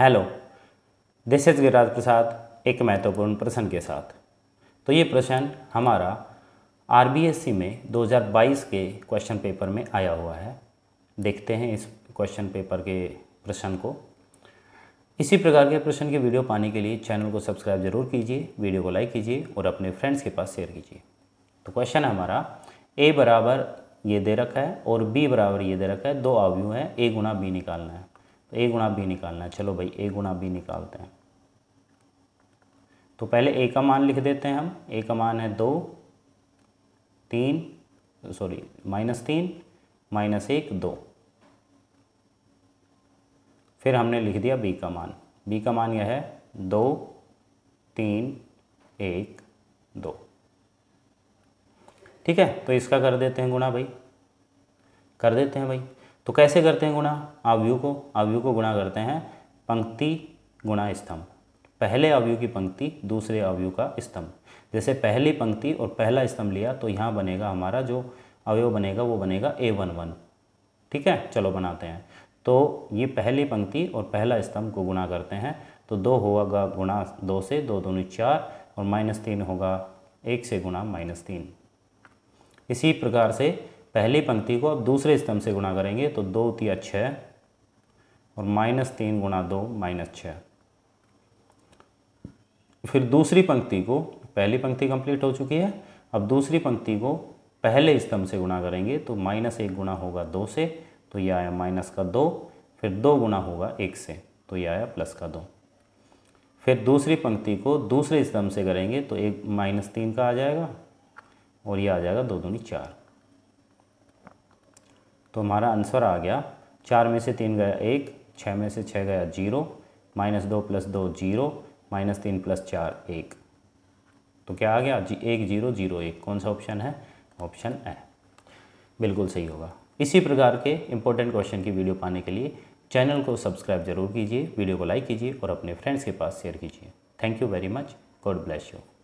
hello this is Giriraj Prasad एक महत्वपूर्ण प्रश्न के साथ तो ये प्रश्न हमारा आर में 2022 के क्वेश्चन पेपर में आया हुआ है देखते हैं इस क्वेश्चन पेपर के प्रश्न को इसी प्रकार के प्रश्न के वीडियो पाने के लिए चैनल को सब्सक्राइब जरूर कीजिए वीडियो को लाइक कीजिए और अपने फ्रेंड्स के पास शेयर कीजिए तो क्वेश्चन है हमारा ए बराबर ये दे रखा है और बी बराबर ये दे रखा है दो आवयू है ए गुना बी निकालना है तो ए गुणा बी निकालना है चलो भाई ए गुणा बी निकालते हैं तो पहले ए का मान लिख देते हैं हम ए का मान है दो तीन सॉरी माइनस तीन माइनस एक दो फिर हमने लिख दिया बी का मान बी का मान यह है दो तीन एक दो ठीक है तो इसका कर देते हैं गुणा भाई कर देते हैं भाई तो कैसे करते हैं गुणा आवयु को आवयु को गुणा करते हैं पंक्ति गुणा स्तंभ पहले अवयु की पंक्ति दूसरे अवयु का स्तंभ जैसे पहली पंक्ति और पहला स्तंभ लिया तो यहाँ बनेगा हमारा जो अवयव बनेगा वो बनेगा ए वन वन ठीक है चलो बनाते हैं तो ये पहली पंक्ति और पहला स्तंभ को गुणा करते हैं तो दो होगा गुणा दो से दो दो चार और माइनस तीन होगा एक से गुणा माइनस तीन इसी प्रकार से पहली पंक्ति को अब दूसरे स्तंभ से गुणा करेंगे तो दो तिया छः और माइनस तीन गुणा दो माइनस छः फिर दूसरी पंक्ति को पहली पंक्ति कंप्लीट हो चुकी है अब दूसरी पंक्ति को पहले स्तंभ से गुणा करेंगे तो माइनस एक गुणा होगा दो से तो यह आया माइनस का दो फिर दो गुणा होगा एक से तो यह आया प्लस का दो फिर दूसरी पंक्ति को दूसरे स्तंभ से करेंगे तो एक माइनस तीन का आ जाएगा और यह आ जाएगा दो दूनी चार तो हमारा आंसर आ गया चार में से तीन गया एक छः में से छः गया जीरो माइनस दो प्लस दो जीरो माइनस तीन प्लस चार एक तो क्या आ गया जी एक जीरो जीरो एक कौन सा ऑप्शन है ऑप्शन ए बिल्कुल सही होगा इसी प्रकार के इंपॉर्टेंट क्वेश्चन की वीडियो पाने के लिए चैनल को सब्सक्राइब जरूर कीजिए वीडियो को लाइक कीजिए और अपने फ्रेंड्स के पास शेयर कीजिए thank you very much God bless you